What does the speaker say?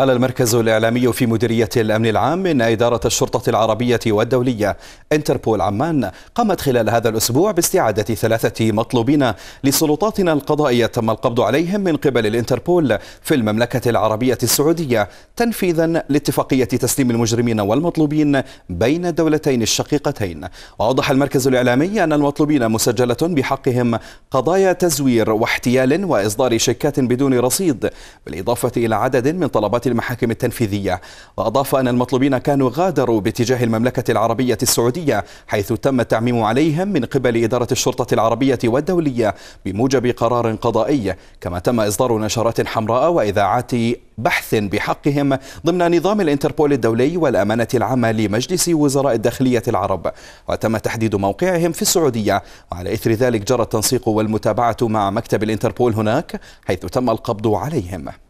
قال المركز الإعلامي في مديرية الأمن العام إن إدارة الشرطة العربية والدولية انتربول عمان قامت خلال هذا الأسبوع باستعادة ثلاثة مطلوبين لسلطاتنا القضائية تم القبض عليهم من قبل الانتربول في المملكة العربية السعودية تنفيذا لاتفاقية تسليم المجرمين والمطلوبين بين الدولتين الشقيقتين وأوضح المركز الإعلامي أن المطلوبين مسجلة بحقهم قضايا تزوير واحتيال وإصدار شيكات بدون رصيد بالإضافة إلى عدد من طلبات المحاكم التنفيذية وأضاف أن المطلوبين كانوا غادروا باتجاه المملكة العربية السعودية حيث تم التعميم عليهم من قبل إدارة الشرطة العربية والدولية بموجب قرار قضائي كما تم إصدار نشرات حمراء وإذاعات بحث بحقهم ضمن نظام الانتربول الدولي والأمانة العامة لمجلس وزراء الداخلية العرب وتم تحديد موقعهم في السعودية وعلى إثر ذلك جرى التنسيق والمتابعة مع مكتب الانتربول هناك حيث تم القبض عليهم